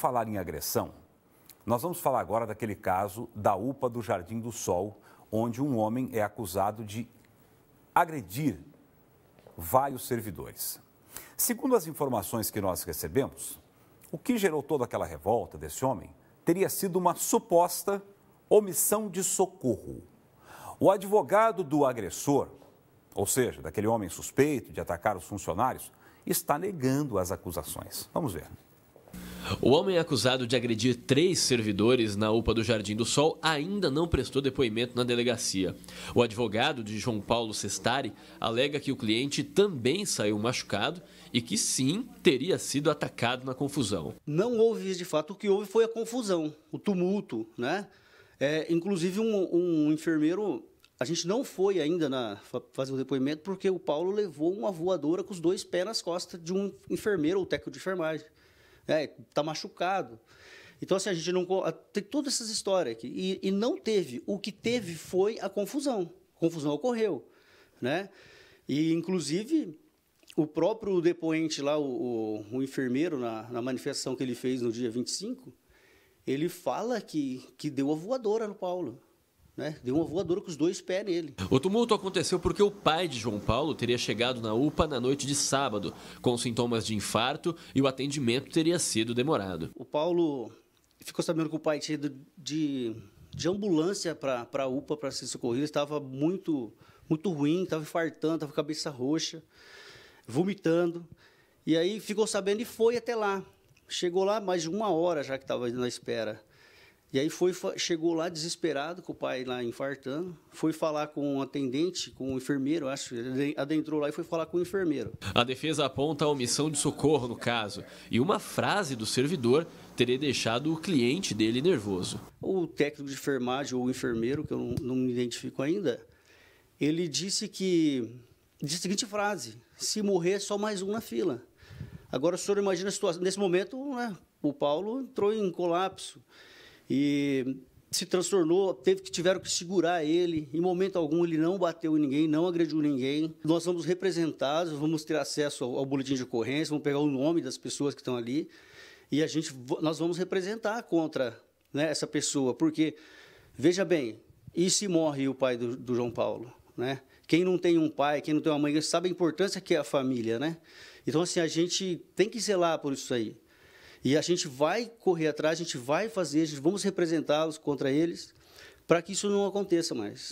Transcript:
Falar em agressão, nós vamos falar agora daquele caso da UPA do Jardim do Sol, onde um homem é acusado de agredir vários servidores. Segundo as informações que nós recebemos, o que gerou toda aquela revolta desse homem teria sido uma suposta omissão de socorro. O advogado do agressor, ou seja, daquele homem suspeito de atacar os funcionários, está negando as acusações. Vamos ver. O homem é acusado de agredir três servidores na UPA do Jardim do Sol ainda não prestou depoimento na delegacia. O advogado de João Paulo Sestari alega que o cliente também saiu machucado e que sim teria sido atacado na confusão. Não houve de fato. O que houve foi a confusão, o tumulto, né? É, inclusive um, um enfermeiro a gente não foi ainda na, fazer o depoimento porque o Paulo levou uma voadora com os dois pés nas costas de um enfermeiro ou técnico de enfermagem né? tá machucado. Então, assim, a gente não. Tem todas essas histórias aqui. E, e não teve. O que teve foi a confusão. A confusão ocorreu. Né? E, inclusive, o próprio depoente lá, o, o, o enfermeiro, na, na, manifestação que ele fez no dia 25, ele fala que, que deu a voadora no Paulo né? Deu uma voadora com os dois pés nele. O tumulto aconteceu porque o pai de João Paulo teria chegado na UPA na noite de sábado, com sintomas de infarto e o atendimento teria sido demorado. O Paulo ficou sabendo que o pai tinha ido de, de ambulância para a UPA para ser socorrido, estava muito, muito ruim, estava infartando, estava com a cabeça roxa, vomitando. E aí ficou sabendo e foi até lá. Chegou lá mais de uma hora já que estava na espera. E aí foi, chegou lá desesperado, com o pai lá infartando, foi falar com o um atendente, com o um enfermeiro, acho, adentrou lá e foi falar com o um enfermeiro. A defesa aponta a omissão de socorro no caso, e uma frase do servidor teria deixado o cliente dele nervoso. O técnico de enfermagem ou o enfermeiro, que eu não, não me identifico ainda, ele disse que, disse a seguinte frase, se morrer é só mais um na fila. Agora o senhor imagina a situação, nesse momento né, o Paulo entrou em colapso. E se transtornou, teve que tiveram que segurar ele. Em momento algum ele não bateu em ninguém, não agrediu ninguém. Nós vamos representados, vamos ter acesso ao, ao boletim de ocorrência, vamos pegar o nome das pessoas que estão ali e a gente nós vamos representar contra né, essa pessoa, porque veja bem, e se morre o pai do, do João Paulo, né? Quem não tem um pai, quem não tem uma mãe, sabe a importância que é a família, né? Então assim a gente tem que zelar por isso aí. E a gente vai correr atrás, a gente vai fazer, a gente vamos representá-los contra eles para que isso não aconteça mais.